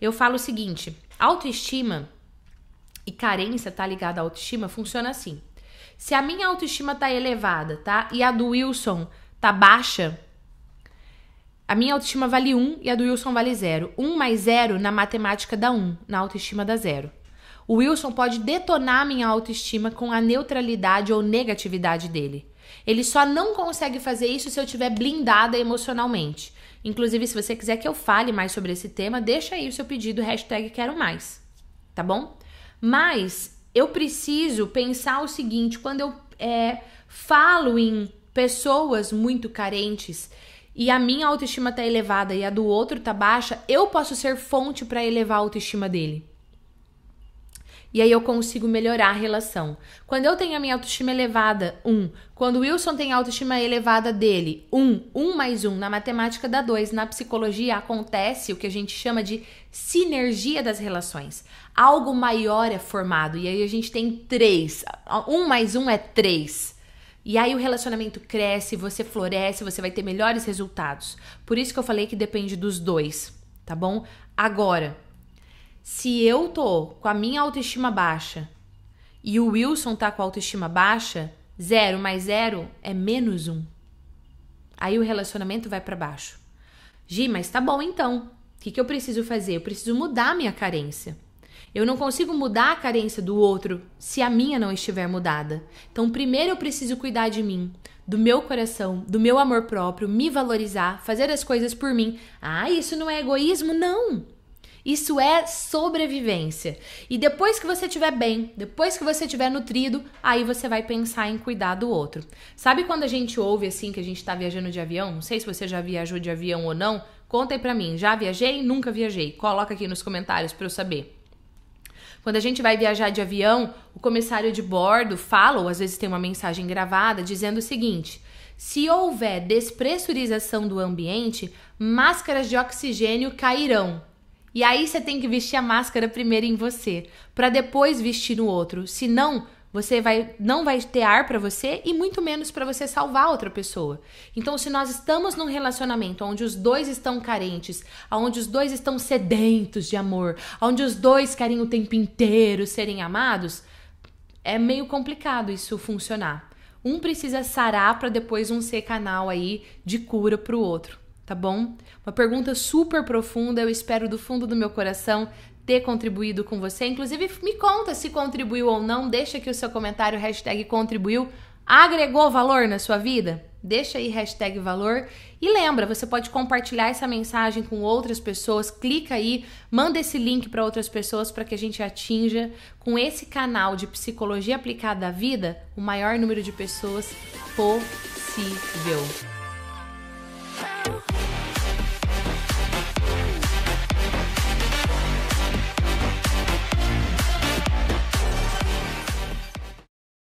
Eu falo o seguinte: autoestima e carência tá ligada à autoestima funciona assim. Se a minha autoestima tá elevada, tá? E a do Wilson tá baixa, a minha autoestima vale 1 e a do Wilson vale 0. 1 mais 0 na matemática dá 1, na autoestima dá 0. O Wilson pode detonar minha autoestima com a neutralidade ou negatividade dele. Ele só não consegue fazer isso se eu estiver blindada emocionalmente. Inclusive, se você quiser que eu fale mais sobre esse tema, deixa aí o seu pedido, hashtag quero mais, tá bom? Mas eu preciso pensar o seguinte, quando eu é, falo em pessoas muito carentes e a minha autoestima tá elevada e a do outro tá baixa, eu posso ser fonte para elevar a autoestima dele. E aí eu consigo melhorar a relação. Quando eu tenho a minha autoestima elevada, um. Quando o Wilson tem a autoestima elevada dele, um. Um mais um. Na matemática dá dois. Na psicologia acontece o que a gente chama de sinergia das relações. Algo maior é formado. E aí a gente tem três. Um mais um é três. E aí o relacionamento cresce, você floresce, você vai ter melhores resultados. Por isso que eu falei que depende dos dois, tá bom? Agora, se eu tô com a minha autoestima baixa e o Wilson tá com a autoestima baixa, zero mais zero é menos um. Aí o relacionamento vai para baixo. Gi, mas tá bom então. O que, que eu preciso fazer? Eu preciso mudar a minha carência. Eu não consigo mudar a carência do outro se a minha não estiver mudada. Então, primeiro eu preciso cuidar de mim, do meu coração, do meu amor próprio, me valorizar, fazer as coisas por mim. Ah, isso não é egoísmo? Não! Isso é sobrevivência. E depois que você estiver bem, depois que você estiver nutrido, aí você vai pensar em cuidar do outro. Sabe quando a gente ouve assim que a gente está viajando de avião? Não sei se você já viajou de avião ou não. Conta aí pra mim, já viajei? Nunca viajei? Coloca aqui nos comentários para eu saber. Quando a gente vai viajar de avião, o comissário de bordo fala, ou às vezes tem uma mensagem gravada, dizendo o seguinte: se houver despressurização do ambiente, máscaras de oxigênio cairão. E aí você tem que vestir a máscara primeiro em você, para depois vestir no outro. Senão, você vai não vai ter ar para você e muito menos para você salvar outra pessoa. Então, se nós estamos num relacionamento onde os dois estão carentes, onde os dois estão sedentos de amor, onde os dois querem o tempo inteiro serem amados, é meio complicado isso funcionar. Um precisa sarar para depois um ser canal aí de cura para o outro tá bom? Uma pergunta super profunda, eu espero do fundo do meu coração ter contribuído com você. Inclusive, me conta se contribuiu ou não, deixa aqui o seu comentário, hashtag contribuiu. Agregou valor na sua vida? Deixa aí hashtag valor. E lembra, você pode compartilhar essa mensagem com outras pessoas. Clica aí, manda esse link para outras pessoas para que a gente atinja com esse canal de psicologia aplicada à vida o maior número de pessoas possível.